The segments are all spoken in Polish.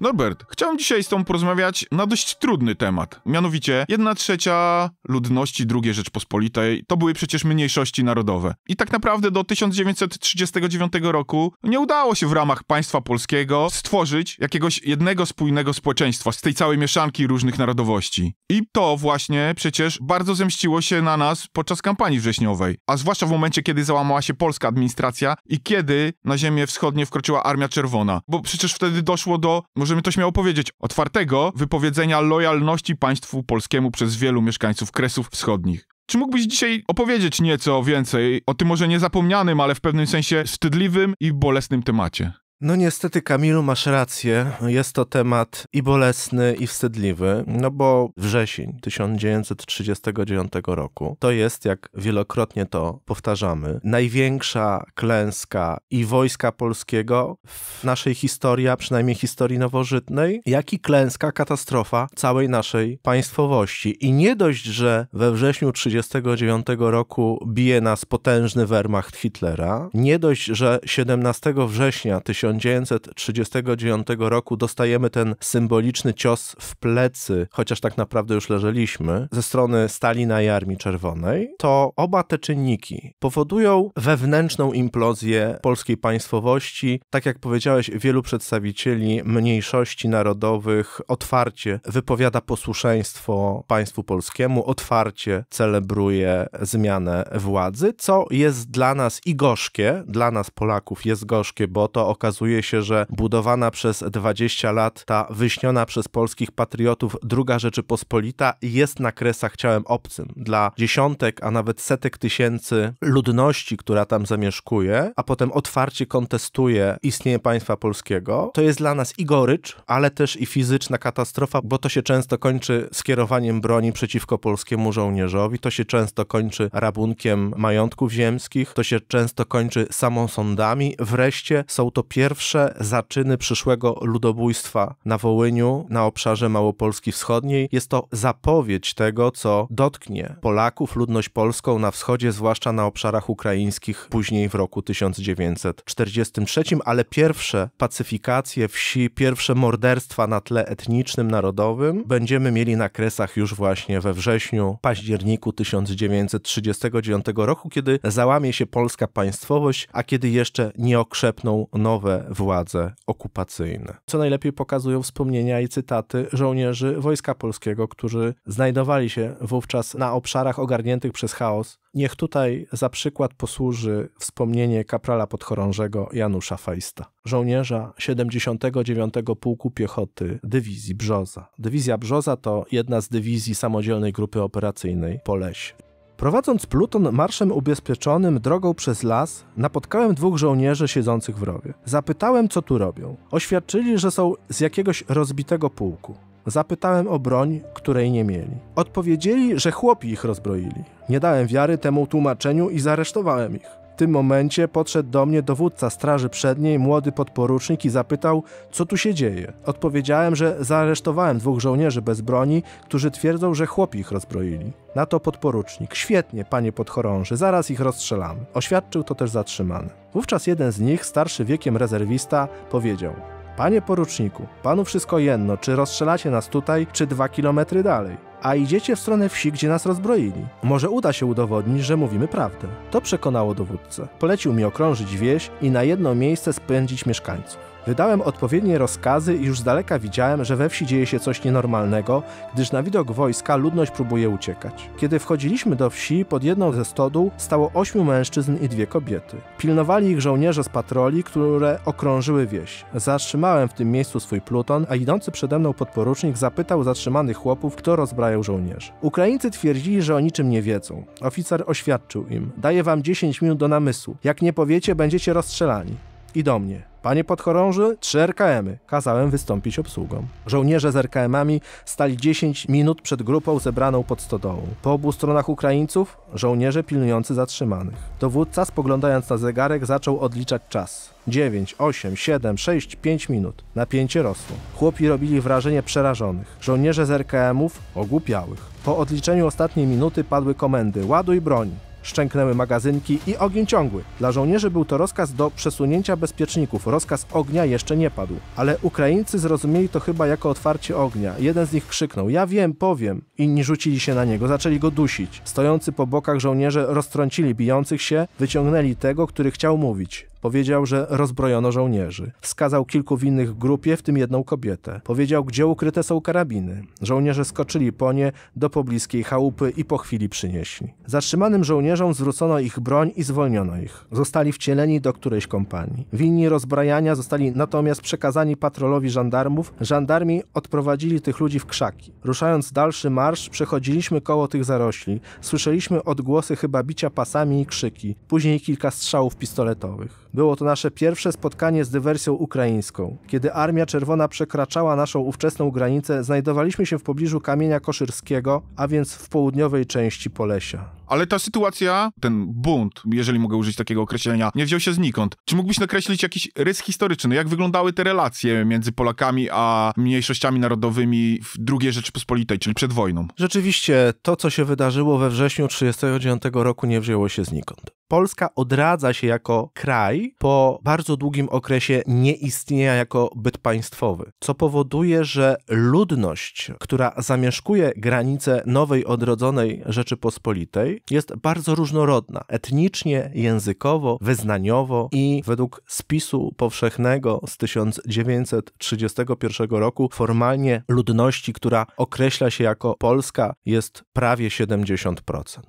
Norbert, chciałem dzisiaj z Tobą porozmawiać na dość trudny temat. Mianowicie, jedna trzecia ludności II Rzeczpospolitej to były przecież mniejszości narodowe. I tak naprawdę do 1939 roku nie udało się w ramach państwa polskiego stworzyć jakiegoś jednego spójnego społeczeństwa z tej całej mieszanki różnych narodowości. I to właśnie przecież bardzo zemściło się na nas podczas kampanii wrześniowej. A zwłaszcza w momencie, kiedy załamała się polska administracja i kiedy na ziemię wschodnie wkroczyła Armia Czerwona. Bo przecież wtedy doszło do, może możemy to śmiało powiedzieć, otwartego wypowiedzenia lojalności państwu polskiemu przez wielu mieszkańców Kresów Wschodnich. Czy mógłbyś dzisiaj opowiedzieć nieco więcej o tym może niezapomnianym, ale w pewnym sensie wstydliwym i bolesnym temacie? No niestety, Kamilu, masz rację. Jest to temat i bolesny, i wstydliwy, no bo wrzesień 1939 roku to jest, jak wielokrotnie to powtarzamy, największa klęska i wojska polskiego w naszej historii, a przynajmniej historii nowożytnej, jak i klęska, katastrofa całej naszej państwowości. I nie dość, że we wrześniu 1939 roku bije nas potężny Wehrmacht Hitlera, nie dość, że 17 września 1939 1939 roku dostajemy ten symboliczny cios w plecy, chociaż tak naprawdę już leżeliśmy, ze strony Stalina i Armii Czerwonej, to oba te czynniki powodują wewnętrzną implozję polskiej państwowości. Tak jak powiedziałeś, wielu przedstawicieli mniejszości narodowych otwarcie wypowiada posłuszeństwo państwu polskiemu, otwarcie celebruje zmianę władzy, co jest dla nas i gorzkie, dla nas Polaków jest gorzkie, bo to okazuje Szacuje się, że budowana przez 20 lat ta wyśniona przez polskich patriotów druga Rzeczypospolita jest na kresach ciałem obcym. Dla dziesiątek, a nawet setek tysięcy ludności, która tam zamieszkuje, a potem otwarcie kontestuje istnienie państwa polskiego, to jest dla nas i gorycz, ale też i fizyczna katastrofa, bo to się często kończy skierowaniem broni przeciwko polskiemu żołnierzowi, to się często kończy rabunkiem majątków ziemskich, to się często kończy samosądami. Wreszcie są to pierwsze pierwsze zaczyny przyszłego ludobójstwa na Wołyniu, na obszarze Małopolski Wschodniej. Jest to zapowiedź tego, co dotknie Polaków, ludność polską na wschodzie, zwłaszcza na obszarach ukraińskich później w roku 1943, ale pierwsze pacyfikacje wsi, pierwsze morderstwa na tle etnicznym, narodowym będziemy mieli na kresach już właśnie we wrześniu, październiku 1939 roku, kiedy załamie się polska państwowość, a kiedy jeszcze nie okrzepną nowe nowe władze okupacyjne. Co najlepiej pokazują wspomnienia i cytaty żołnierzy Wojska Polskiego, którzy znajdowali się wówczas na obszarach ogarniętych przez chaos. Niech tutaj za przykład posłuży wspomnienie kaprala podchorążego Janusza Feista, żołnierza 79. Pułku Piechoty Dywizji Brzoza. Dywizja Brzoza to jedna z dywizji samodzielnej grupy operacyjnej Poleś. Prowadząc pluton marszem ubezpieczonym drogą przez las, napotkałem dwóch żołnierzy siedzących w rowie. Zapytałem, co tu robią. Oświadczyli, że są z jakiegoś rozbitego pułku. Zapytałem o broń, której nie mieli. Odpowiedzieli, że chłopi ich rozbroili. Nie dałem wiary temu tłumaczeniu i zaresztowałem ich tym momencie podszedł do mnie dowódca Straży Przedniej, młody podporucznik i zapytał, co tu się dzieje. Odpowiedziałem, że zaaresztowałem dwóch żołnierzy bez broni, którzy twierdzą, że chłopi ich rozbroili. Na to podporucznik. Świetnie, panie podchorąży, zaraz ich rozstrzelamy. Oświadczył to też zatrzymany. Wówczas jeden z nich, starszy wiekiem rezerwista, powiedział: Panie poruczniku, panu wszystko jedno, czy rozstrzelacie nas tutaj, czy dwa kilometry dalej. A idziecie w stronę wsi, gdzie nas rozbroili. Może uda się udowodnić, że mówimy prawdę. To przekonało dowódcę. Polecił mi okrążyć wieś i na jedno miejsce spędzić mieszkańców. Wydałem odpowiednie rozkazy i już z daleka widziałem, że we wsi dzieje się coś nienormalnego, gdyż na widok wojska ludność próbuje uciekać. Kiedy wchodziliśmy do wsi, pod jedną ze stodół stało ośmiu mężczyzn i dwie kobiety. Pilnowali ich żołnierze z patroli, które okrążyły wieś. Zatrzymałem w tym miejscu swój pluton, a idący przede mną podporucznik zapytał zatrzymanych chłopów, kto rozbrajał żołnierzy. Ukraińcy twierdzili, że o niczym nie wiedzą. Oficer oświadczył im: Daję wam 10 minut do namysłu. Jak nie powiecie, będziecie rozstrzelani. I do mnie. Panie podchorąży, trzy rkm Kazałem wystąpić obsługą. Żołnierze z RKM-ami stali 10 minut przed grupą zebraną pod stodołą. Po obu stronach Ukraińców żołnierze pilnujący zatrzymanych. Dowódca spoglądając na zegarek zaczął odliczać czas. 9, 8, 7, 6, 5 minut. Napięcie rosło. Chłopi robili wrażenie przerażonych. Żołnierze z RKM-ów ogłupiałych. Po odliczeniu ostatniej minuty padły komendy ładuj broń, Szczęknęły magazynki i ogień ciągły. Dla żołnierzy był to rozkaz do przesunięcia bezpieczników. Rozkaz ognia jeszcze nie padł. Ale Ukraińcy zrozumieli to chyba jako otwarcie ognia. Jeden z nich krzyknął: Ja wiem, powiem. Inni rzucili się na niego, zaczęli go dusić. Stojący po bokach żołnierze roztrącili bijących się, wyciągnęli tego, który chciał mówić. Powiedział, że rozbrojono żołnierzy. Wskazał kilku winnych grupie, w tym jedną kobietę. Powiedział, gdzie ukryte są karabiny. Żołnierze skoczyli po nie do pobliskiej chałupy i po chwili przynieśli. Zatrzymanym żołnierzom zwrócono ich broń i zwolniono ich. Zostali wcieleni do którejś kompanii. Winni rozbrajania zostali natomiast przekazani patrolowi żandarmów. Żandarmi odprowadzili tych ludzi w krzaki. Ruszając dalszy marsz, przechodziliśmy koło tych zarośli. Słyszeliśmy odgłosy chyba bicia pasami i krzyki. Później kilka strzałów pistoletowych. Było to nasze pierwsze spotkanie z dywersją ukraińską. Kiedy Armia Czerwona przekraczała naszą ówczesną granicę, znajdowaliśmy się w pobliżu kamienia koszyrskiego, a więc w południowej części Polesia. Ale ta sytuacja, ten bunt, jeżeli mogę użyć takiego określenia, nie wziął się znikąd. Czy mógłbyś nakreślić jakiś rys historyczny? Jak wyglądały te relacje między Polakami a mniejszościami narodowymi w II Rzeczypospolitej, czyli przed wojną? Rzeczywiście, to co się wydarzyło we wrześniu 1939 roku nie wzięło się znikąd. Polska odradza się jako kraj po bardzo długim okresie nieistnienia jako byt państwowy, co powoduje, że ludność, która zamieszkuje granice nowej odrodzonej Rzeczypospolitej, jest bardzo różnorodna etnicznie, językowo, wyznaniowo i według spisu powszechnego z 1931 roku formalnie ludności, która określa się jako Polska, jest prawie 70%.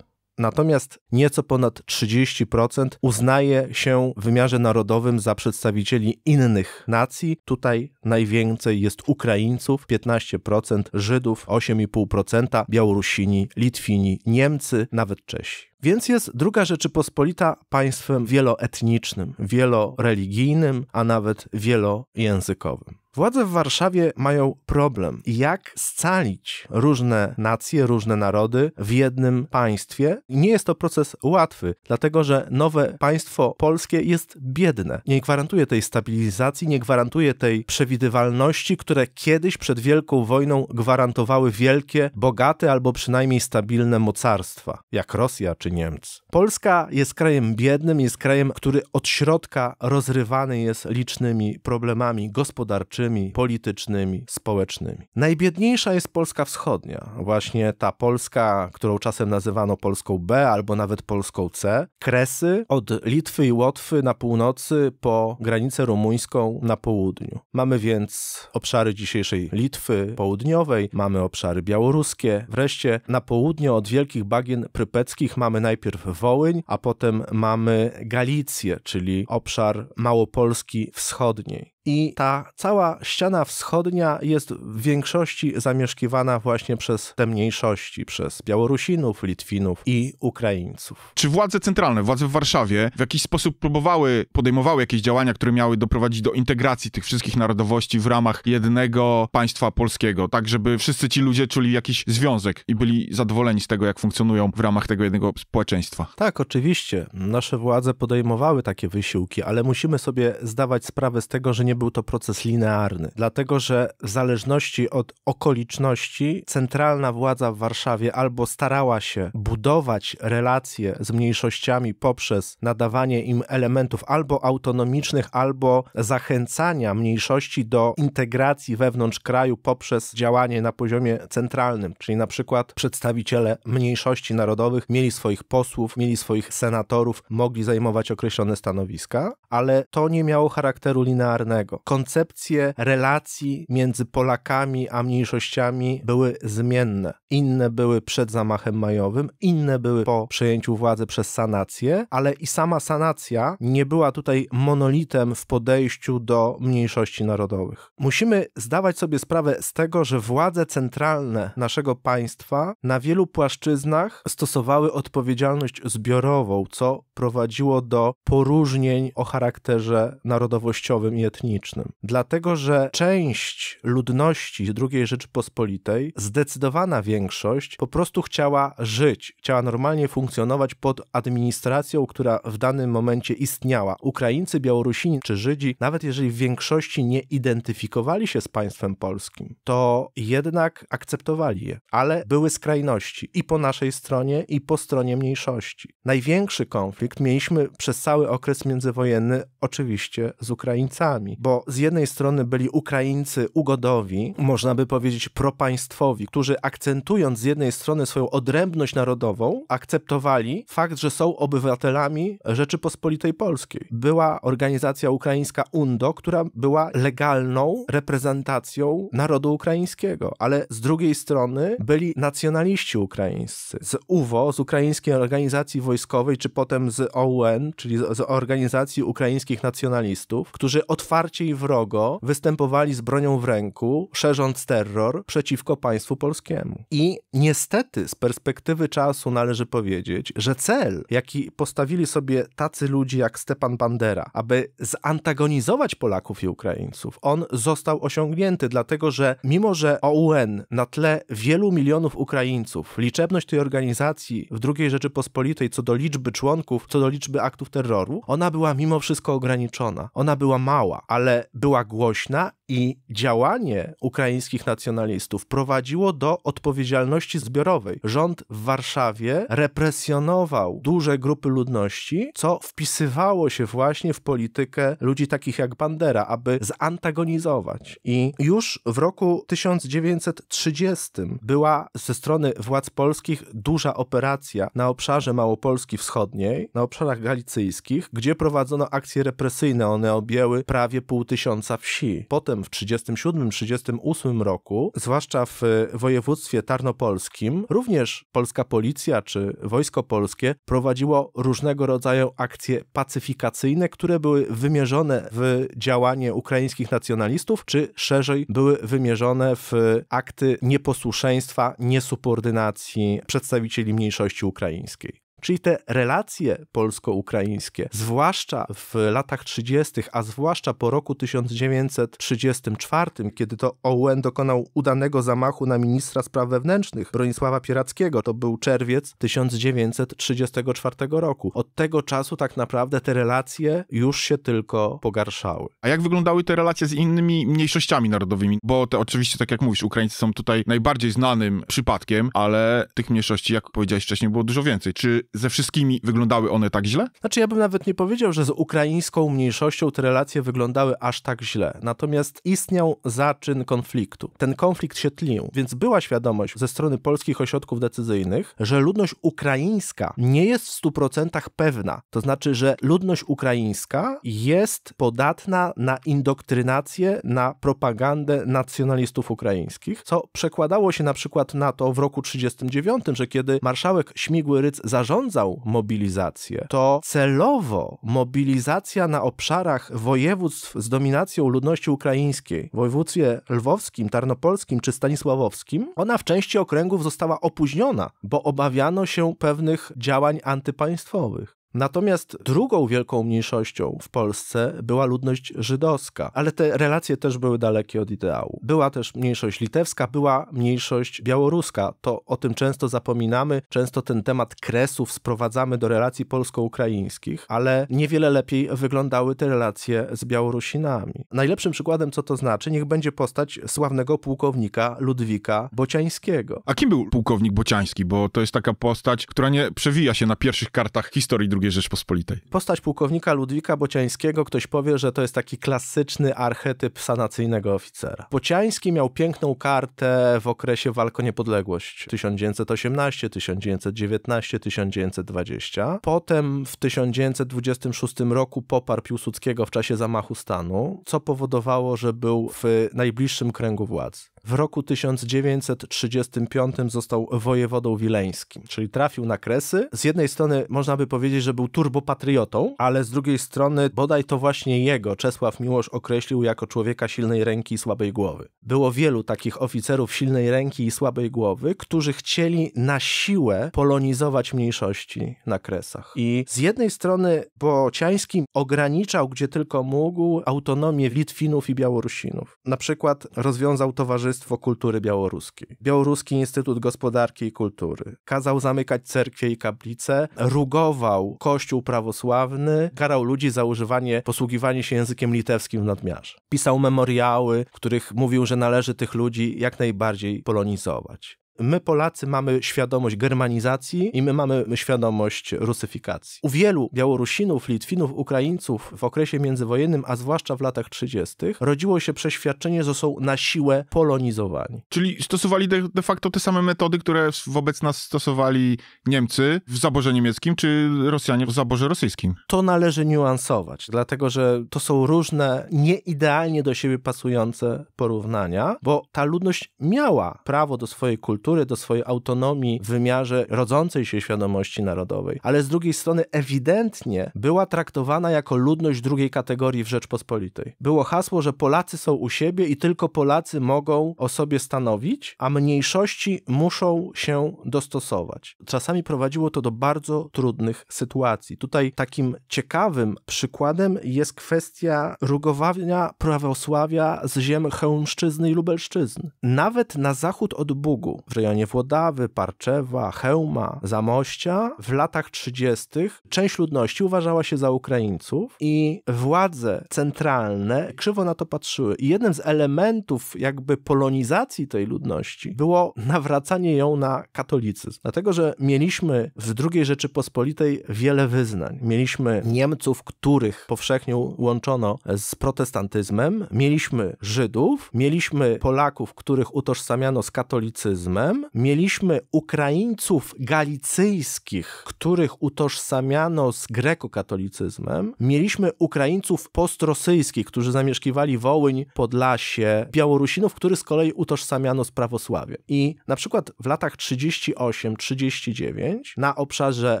Natomiast nieco ponad 30% uznaje się w wymiarze narodowym za przedstawicieli innych nacji. Tutaj najwięcej jest Ukraińców, 15%, Żydów, 8,5%, Białorusini, Litwini, Niemcy, nawet Czesi. Więc jest druga Rzeczypospolita państwem wieloetnicznym, wieloreligijnym, a nawet wielojęzykowym. Władze w Warszawie mają problem, jak scalić różne nacje, różne narody w jednym państwie. Nie jest to proces łatwy, dlatego że nowe państwo polskie jest biedne. Nie gwarantuje tej stabilizacji, nie gwarantuje tej przewidywalności, które kiedyś przed Wielką Wojną gwarantowały wielkie, bogate albo przynajmniej stabilne mocarstwa, jak Rosja czy Niemcy. Polska jest krajem biednym, jest krajem, który od środka rozrywany jest licznymi problemami gospodarczymi, politycznymi, społecznymi. Najbiedniejsza jest Polska Wschodnia, właśnie ta Polska, którą czasem nazywano Polską B albo nawet Polską C. Kresy od Litwy i Łotwy na północy po granicę rumuńską na południu. Mamy więc obszary dzisiejszej Litwy południowej, mamy obszary białoruskie, wreszcie na południe od wielkich bagien prypeckich mamy mamy najpierw Wołyń, a potem mamy Galicję, czyli obszar Małopolski Wschodniej i ta cała ściana wschodnia jest w większości zamieszkiwana właśnie przez te mniejszości, przez Białorusinów, Litwinów i Ukraińców. Czy władze centralne, władze w Warszawie w jakiś sposób próbowały, podejmowały jakieś działania, które miały doprowadzić do integracji tych wszystkich narodowości w ramach jednego państwa polskiego, tak żeby wszyscy ci ludzie czuli jakiś związek i byli zadowoleni z tego, jak funkcjonują w ramach tego jednego społeczeństwa? Tak, oczywiście. Nasze władze podejmowały takie wysiłki, ale musimy sobie zdawać sprawę z tego, że nie był to proces linearny, dlatego że w zależności od okoliczności centralna władza w Warszawie albo starała się budować relacje z mniejszościami poprzez nadawanie im elementów albo autonomicznych, albo zachęcania mniejszości do integracji wewnątrz kraju poprzez działanie na poziomie centralnym, czyli na przykład przedstawiciele mniejszości narodowych mieli swoich posłów, mieli swoich senatorów, mogli zajmować określone stanowiska, ale to nie miało charakteru linearnego Koncepcje relacji między Polakami a mniejszościami były zmienne. Inne były przed zamachem majowym, inne były po przejęciu władzy przez sanację, ale i sama sanacja nie była tutaj monolitem w podejściu do mniejszości narodowych. Musimy zdawać sobie sprawę z tego, że władze centralne naszego państwa na wielu płaszczyznach stosowały odpowiedzialność zbiorową, co prowadziło do poróżnień o charakterze narodowościowym i etnicznym etnicznym. Dlatego, że część ludności II Rzeczypospolitej, zdecydowana większość, po prostu chciała żyć, chciała normalnie funkcjonować pod administracją, która w danym momencie istniała. Ukraińcy, Białorusini czy Żydzi, nawet jeżeli w większości nie identyfikowali się z państwem polskim, to jednak akceptowali je. Ale były skrajności i po naszej stronie, i po stronie mniejszości. Największy konflikt mieliśmy przez cały okres międzywojenny oczywiście z Ukraińcami bo z jednej strony byli Ukraińcy ugodowi, można by powiedzieć propaństwowi, którzy akcentując z jednej strony swoją odrębność narodową, akceptowali fakt, że są obywatelami Rzeczypospolitej Polskiej. Była organizacja ukraińska UNDO, która była legalną reprezentacją narodu ukraińskiego, ale z drugiej strony byli nacjonaliści ukraińscy. Z UWO, z Ukraińskiej Organizacji Wojskowej, czy potem z OUN, czyli z Organizacji Ukraińskich Nacjonalistów, którzy otwarcie otwarcie i wrogo występowali z bronią w ręku, szerząc terror przeciwko państwu polskiemu. I niestety z perspektywy czasu należy powiedzieć, że cel, jaki postawili sobie tacy ludzie jak Stepan Bandera, aby zantagonizować Polaków i Ukraińców, on został osiągnięty, dlatego że mimo, że OUN na tle wielu milionów Ukraińców, liczebność tej organizacji w II Rzeczypospolitej co do liczby członków, co do liczby aktów terroru, ona była mimo wszystko ograniczona. Ona była mała, ale ale była głośna i działanie ukraińskich nacjonalistów prowadziło do odpowiedzialności zbiorowej. Rząd w Warszawie represjonował duże grupy ludności, co wpisywało się właśnie w politykę ludzi takich jak Bandera, aby zantagonizować. I już w roku 1930 była ze strony władz polskich duża operacja na obszarze Małopolski Wschodniej, na obszarach galicyjskich, gdzie prowadzono akcje represyjne. One objęły prawie pół tysiąca wsi. Potem w 1937-1938 roku, zwłaszcza w e, województwie tarnopolskim, również polska policja czy wojsko polskie prowadziło różnego rodzaju akcje pacyfikacyjne, które były wymierzone w działanie ukraińskich nacjonalistów, czy szerzej były wymierzone w e, akty nieposłuszeństwa, niesubordynacji przedstawicieli mniejszości ukraińskiej. Czyli te relacje polsko-ukraińskie, zwłaszcza w latach 30., a zwłaszcza po roku 1934, kiedy to OUN dokonał udanego zamachu na ministra spraw wewnętrznych Bronisława Pierackiego, to był czerwiec 1934 roku. Od tego czasu tak naprawdę te relacje już się tylko pogarszały. A jak wyglądały te relacje z innymi mniejszościami narodowymi? Bo te oczywiście, tak jak mówisz, Ukraińcy są tutaj najbardziej znanym przypadkiem, ale tych mniejszości, jak powiedziałeś wcześniej, było dużo więcej. Czy ze wszystkimi wyglądały one tak źle? Znaczy, ja bym nawet nie powiedział, że z ukraińską mniejszością te relacje wyglądały aż tak źle. Natomiast istniał zaczyn konfliktu. Ten konflikt się tlił, więc była świadomość ze strony polskich ośrodków decyzyjnych, że ludność ukraińska nie jest w 100% pewna. To znaczy, że ludność ukraińska jest podatna na indoktrynację, na propagandę nacjonalistów ukraińskich, co przekładało się na przykład na to w roku 1939, że kiedy marszałek Śmigły Ryc zarządził, zarządzał mobilizację, to celowo mobilizacja na obszarach województw z dominacją ludności ukraińskiej, w województwie lwowskim, tarnopolskim czy stanisławowskim, ona w części okręgów została opóźniona, bo obawiano się pewnych działań antypaństwowych. Natomiast drugą wielką mniejszością w Polsce była ludność żydowska, ale te relacje też były dalekie od ideału. Była też mniejszość litewska, była mniejszość białoruska. To o tym często zapominamy, często ten temat kresów sprowadzamy do relacji polsko-ukraińskich, ale niewiele lepiej wyglądały te relacje z Białorusinami. Najlepszym przykładem, co to znaczy, niech będzie postać sławnego pułkownika Ludwika Bociańskiego. A kim był pułkownik Bociański? Bo to jest taka postać, która nie przewija się na pierwszych kartach historii II II Rzeczpospolitej. Postać pułkownika Ludwika Bociańskiego, ktoś powie, że to jest taki klasyczny archetyp sanacyjnego oficera. Bociański miał piękną kartę w okresie walk o niepodległość 1918, 1919, 1920. Potem w 1926 roku poparł Piłsudskiego w czasie zamachu stanu, co powodowało, że był w najbliższym kręgu władz. W roku 1935 został wojewodą wileńskim, czyli trafił na Kresy. Z jednej strony można by powiedzieć, że był turbopatriotą, ale z drugiej strony bodaj to właśnie jego Czesław Miłosz określił jako człowieka silnej ręki i słabej głowy. Było wielu takich oficerów silnej ręki i słabej głowy, którzy chcieli na siłę polonizować mniejszości na Kresach. I z jednej strony Bociański ograniczał, gdzie tylko mógł, autonomię Litwinów i Białorusinów. Na przykład rozwiązał towarzystwo Towarzystwo Kultury Białoruskiej, Białoruski Instytut Gospodarki i Kultury. Kazał zamykać cerkwie i kaplice, rugował kościół prawosławny, karał ludzi za używanie, posługiwanie się językiem litewskim w nadmiarze. Pisał memoriały, w których mówił, że należy tych ludzi jak najbardziej polonizować my Polacy mamy świadomość germanizacji i my mamy świadomość rusyfikacji. U wielu Białorusinów, Litwinów, Ukraińców w okresie międzywojennym, a zwłaszcza w latach 30., rodziło się przeświadczenie, że są na siłę polonizowani. Czyli stosowali de, de facto te same metody, które wobec nas stosowali Niemcy w zaborze niemieckim, czy Rosjanie w zaborze rosyjskim? To należy niuansować, dlatego że to są różne, nieidealnie do siebie pasujące porównania, bo ta ludność miała prawo do swojej kultury kultury, do swojej autonomii w wymiarze rodzącej się świadomości narodowej, ale z drugiej strony ewidentnie była traktowana jako ludność drugiej kategorii w Rzeczpospolitej. Było hasło, że Polacy są u siebie i tylko Polacy mogą o sobie stanowić, a mniejszości muszą się dostosować. Czasami prowadziło to do bardzo trudnych sytuacji. Tutaj takim ciekawym przykładem jest kwestia rugowania prawosławia z ziem chełmszczyzny i lubelszczyzny. Nawet na zachód od Bugu w rejonie Włodawy, Parczewa, Chełma, Zamościa, w latach 30. część ludności uważała się za Ukraińców i władze centralne krzywo na to patrzyły. I jednym z elementów jakby polonizacji tej ludności było nawracanie ją na katolicyzm. Dlatego, że mieliśmy w II Rzeczypospolitej wiele wyznań. Mieliśmy Niemców, których powszechnie łączono z protestantyzmem, mieliśmy Żydów, mieliśmy Polaków, których utożsamiano z katolicyzmem, mieliśmy Ukraińców galicyjskich, których utożsamiano z grekokatolicyzmem. Mieliśmy Ukraińców postrosyjskich, którzy zamieszkiwali Wołyń, Podlasie, Białorusinów, których z kolei utożsamiano z prawosławiem. I na przykład w latach 38-39 na obszarze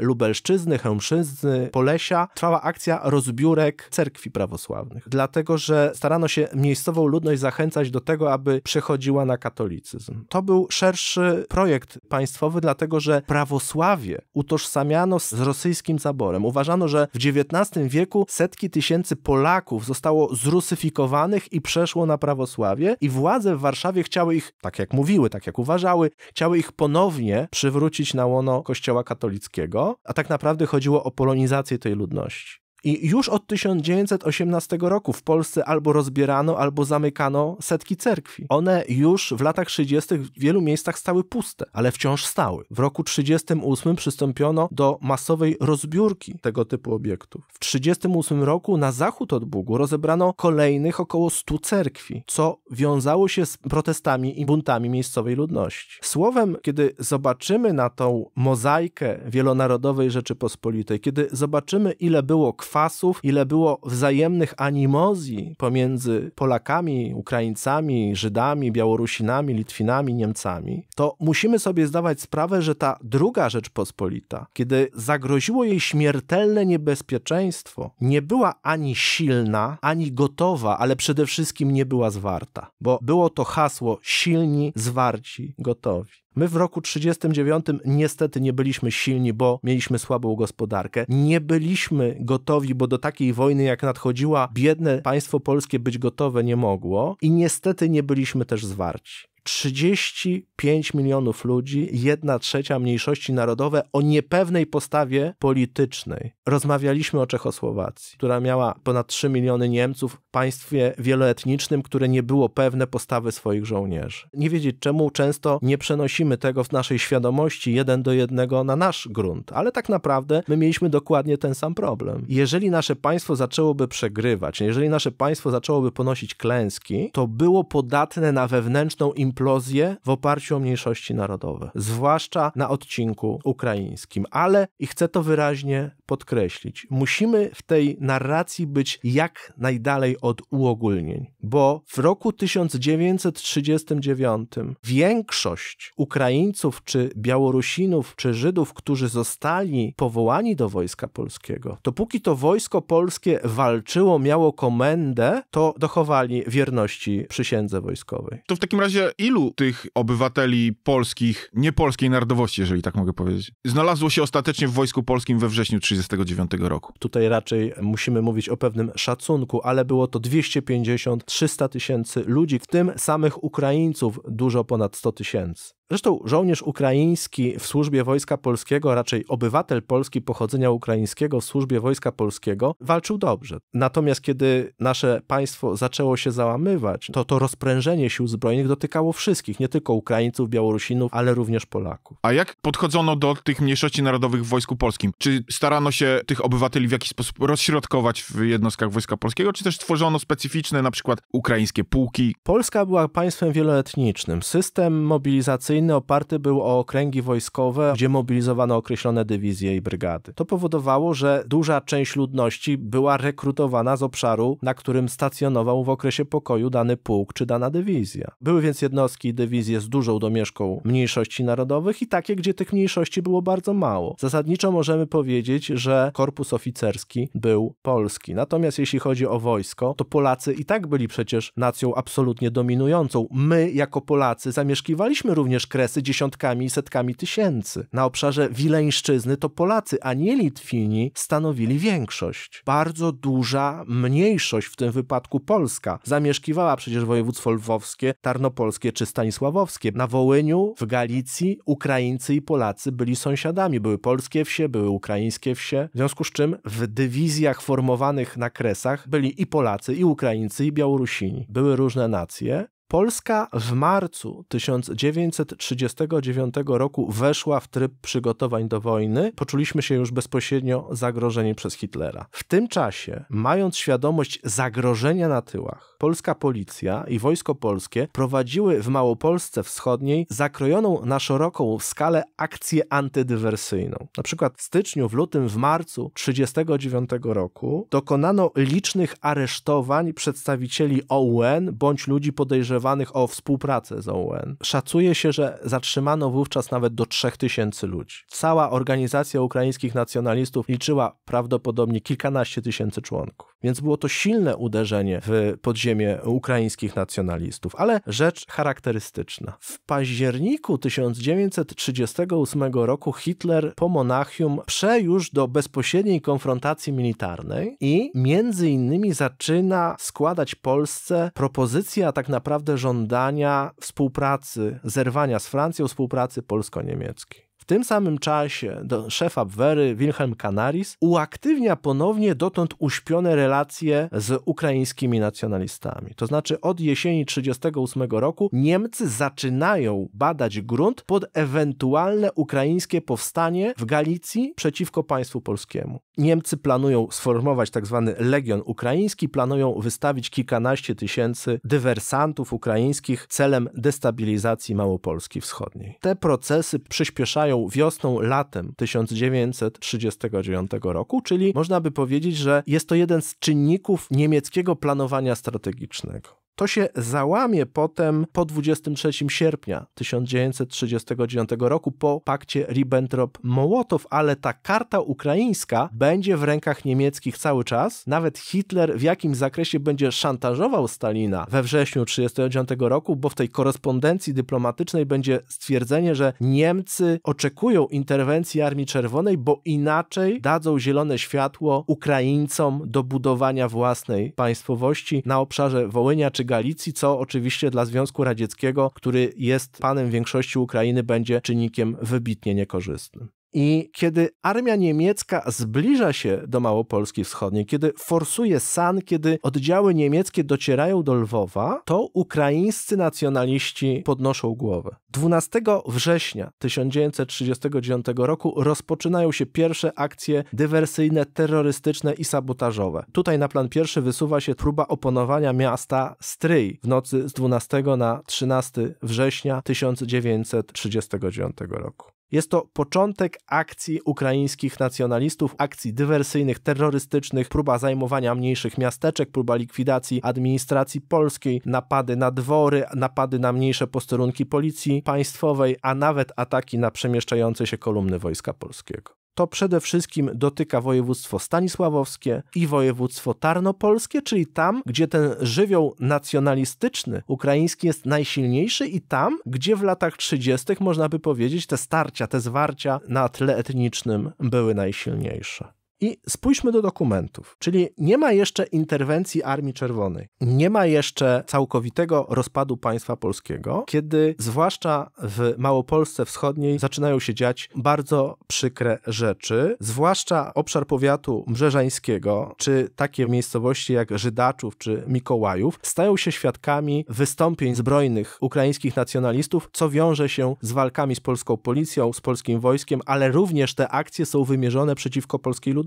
Lubelszczyzny, chełmszczyzny Polesia trwała akcja rozbiórek cerkwi prawosławnych, dlatego że starano się miejscową ludność zachęcać do tego, aby przechodziła na katolicyzm. To był szerszy pierwszy projekt państwowy, dlatego że prawosławie utożsamiano z rosyjskim zaborem. Uważano, że w XIX wieku setki tysięcy Polaków zostało zrusyfikowanych i przeszło na prawosławie i władze w Warszawie chciały ich, tak jak mówiły, tak jak uważały, chciały ich ponownie przywrócić na łono kościoła katolickiego, a tak naprawdę chodziło o polonizację tej ludności. I już od 1918 roku w Polsce albo rozbierano, albo zamykano setki cerkwi. One już w latach 30. w wielu miejscach stały puste, ale wciąż stały. W roku 1938 przystąpiono do masowej rozbiórki tego typu obiektów. W 1938 roku na zachód od Bugu rozebrano kolejnych około 100 cerkwi, co wiązało się z protestami i buntami miejscowej ludności. Słowem, kiedy zobaczymy na tą mozaikę wielonarodowej Rzeczypospolitej, kiedy zobaczymy ile było kwot, kwasów, ile było wzajemnych animozji pomiędzy Polakami, Ukraińcami, Żydami, Białorusinami, Litwinami, Niemcami, to musimy sobie zdawać sprawę, że ta druga Rzeczpospolita, kiedy zagroziło jej śmiertelne niebezpieczeństwo, nie była ani silna, ani gotowa, ale przede wszystkim nie była zwarta, bo było to hasło silni, zwarci, gotowi. My w roku 1939 niestety nie byliśmy silni, bo mieliśmy słabą gospodarkę. Nie byliśmy gotowi, bo do takiej wojny, jak nadchodziła, biedne państwo polskie być gotowe nie mogło i niestety nie byliśmy też zwarci. 35 milionów ludzi, jedna trzecia mniejszości narodowe o niepewnej postawie politycznej. Rozmawialiśmy o Czechosłowacji, która miała ponad 3 miliony Niemców, państwie wieloetnicznym, które nie było pewne postawy swoich żołnierzy. Nie wiedzieć czemu często nie przenosimy tego w naszej świadomości jeden do jednego na nasz grunt, ale tak naprawdę my mieliśmy dokładnie ten sam problem. Jeżeli nasze państwo zaczęłoby przegrywać, jeżeli nasze państwo zaczęłoby ponosić klęski, to było podatne na wewnętrzną im implozję w oparciu o mniejszości narodowe, zwłaszcza na odcinku ukraińskim. Ale i chcę to wyraźnie podkreślić. Musimy w tej narracji być jak najdalej od uogólnień, bo w roku 1939 większość Ukraińców czy Białorusinów czy Żydów, którzy zostali powołani do wojska polskiego, to póki to wojsko polskie walczyło, miało komendę, to dochowali wierności przysiędze wojskowej. To w takim razie ilu tych obywateli polskich, niepolskiej narodowości, jeżeli tak mogę powiedzieć, znalazło się ostatecznie w Wojsku Polskim we wrześniu 1939 roku? Tutaj raczej musimy mówić o pewnym szacunku, ale było to 250-300 tysięcy ludzi, w tym samych Ukraińców dużo ponad 100 tysięcy. Zresztą żołnierz ukraiński w służbie wojska polskiego, raczej obywatel polski pochodzenia ukraińskiego w służbie wojska polskiego, walczył dobrze. Natomiast kiedy nasze państwo zaczęło się załamywać, to to rozprężenie sił zbrojnych dotykało wszystkich, nie tylko Ukraińców, Białorusinów, ale również Polaków. A jak podchodzono do tych mniejszości narodowych w wojsku polskim? Czy starano się tych obywateli w jakiś sposób rozśrodkować w jednostkach wojska polskiego, czy też tworzono specyficzne, na przykład ukraińskie pułki? Polska była państwem wieloetnicznym. System mobilizacyjny operacyjny oparty był o okręgi wojskowe, gdzie mobilizowano określone dywizje i brygady. To powodowało, że duża część ludności była rekrutowana z obszaru, na którym stacjonował w okresie pokoju dany pułk czy dana dywizja. Były więc jednostki i dywizje z dużą domieszką mniejszości narodowych i takie, gdzie tych mniejszości było bardzo mało. Zasadniczo możemy powiedzieć, że korpus oficerski był polski. Natomiast jeśli chodzi o wojsko, to Polacy i tak byli przecież nacją absolutnie dominującą. My, jako Polacy, zamieszkiwaliśmy również kresy dziesiątkami i setkami tysięcy. Na obszarze Wileńszczyzny to Polacy, a nie Litwini, stanowili większość. Bardzo duża mniejszość, w tym wypadku Polska, zamieszkiwała przecież województwo lwowskie, tarnopolskie czy stanisławowskie. Na Wołyniu, w Galicji Ukraińcy i Polacy byli sąsiadami. Były polskie wsie, były ukraińskie wsie, w związku z czym w dywizjach formowanych na kresach byli i Polacy, i Ukraińcy, i Białorusini. Były różne nacje, Polska w marcu 1939 roku weszła w tryb przygotowań do wojny. Poczuliśmy się już bezpośrednio zagrożeni przez Hitlera. W tym czasie, mając świadomość zagrożenia na tyłach, polska policja i wojsko polskie prowadziły w Małopolsce Wschodniej zakrojoną na szeroką skalę akcję antydywersyjną. Na przykład w styczniu, w lutym, w marcu 1939 roku dokonano licznych aresztowań przedstawicieli OUN bądź ludzi podejrzanych podejrzewanych o współpracę z ON. Szacuje się, że zatrzymano wówczas nawet do 3000 ludzi. Cała organizacja ukraińskich nacjonalistów liczyła prawdopodobnie kilkanaście tysięcy członków. Więc było to silne uderzenie w podziemie ukraińskich nacjonalistów. Ale rzecz charakterystyczna. W październiku 1938 roku Hitler po Monachium przejusz do bezpośredniej konfrontacji militarnej i między innymi zaczyna składać Polsce propozycje, a tak naprawdę żądania współpracy, zerwania z Francją, współpracy polsko-niemieckiej. W tym samym czasie do szef Abwehry Wilhelm Canaris uaktywnia ponownie dotąd uśpione relacje z ukraińskimi nacjonalistami. To znaczy od jesieni 1938 roku Niemcy zaczynają badać grunt pod ewentualne ukraińskie powstanie w Galicji przeciwko państwu polskiemu. Niemcy planują sformować tzw. Tak legion Ukraiński, planują wystawić kilkanaście tysięcy dywersantów ukraińskich celem destabilizacji Małopolski Wschodniej. Te procesy przyspieszają wiosną, latem 1939 roku, czyli można by powiedzieć, że jest to jeden z czynników niemieckiego planowania strategicznego. To się załamie potem po 23 sierpnia 1939 roku po pakcie Ribbentrop-Mołotow, ale ta karta ukraińska będzie w rękach niemieckich cały czas. Nawet Hitler w jakim zakresie będzie szantażował Stalina we wrześniu 1939 roku, bo w tej korespondencji dyplomatycznej będzie stwierdzenie, że Niemcy oczekują interwencji Armii Czerwonej, bo inaczej dadzą zielone światło Ukraińcom do budowania własnej państwowości na obszarze Wołynia czy Galicji, co oczywiście dla Związku Radzieckiego, który jest panem większości Ukrainy, będzie czynnikiem wybitnie niekorzystnym. I kiedy armia niemiecka zbliża się do Małopolski Wschodniej, kiedy forsuje San, kiedy oddziały niemieckie docierają do Lwowa, to ukraińscy nacjonaliści podnoszą głowę. 12 września 1939 roku rozpoczynają się pierwsze akcje dywersyjne, terrorystyczne i sabotażowe. Tutaj na plan pierwszy wysuwa się próba oponowania miasta Stryj w nocy z 12 na 13 września 1939 roku. Jest to początek akcji ukraińskich nacjonalistów, akcji dywersyjnych, terrorystycznych, próba zajmowania mniejszych miasteczek, próba likwidacji administracji polskiej, napady na dwory, napady na mniejsze posterunki policji państwowej, a nawet ataki na przemieszczające się kolumny Wojska Polskiego to przede wszystkim dotyka województwo stanisławowskie i województwo tarnopolskie, czyli tam, gdzie ten żywioł nacjonalistyczny ukraiński jest najsilniejszy i tam, gdzie w latach 30. można by powiedzieć te starcia, te zwarcia na tle etnicznym były najsilniejsze. I spójrzmy do dokumentów, czyli nie ma jeszcze interwencji Armii Czerwonej, nie ma jeszcze całkowitego rozpadu państwa polskiego, kiedy zwłaszcza w Małopolsce Wschodniej zaczynają się dziać bardzo przykre rzeczy, zwłaszcza obszar powiatu brzeżańskiego, czy takie miejscowości jak Żydaczów czy Mikołajów, stają się świadkami wystąpień zbrojnych ukraińskich nacjonalistów, co wiąże się z walkami z polską policją, z polskim wojskiem, ale również te akcje są wymierzone przeciwko polskiej ludności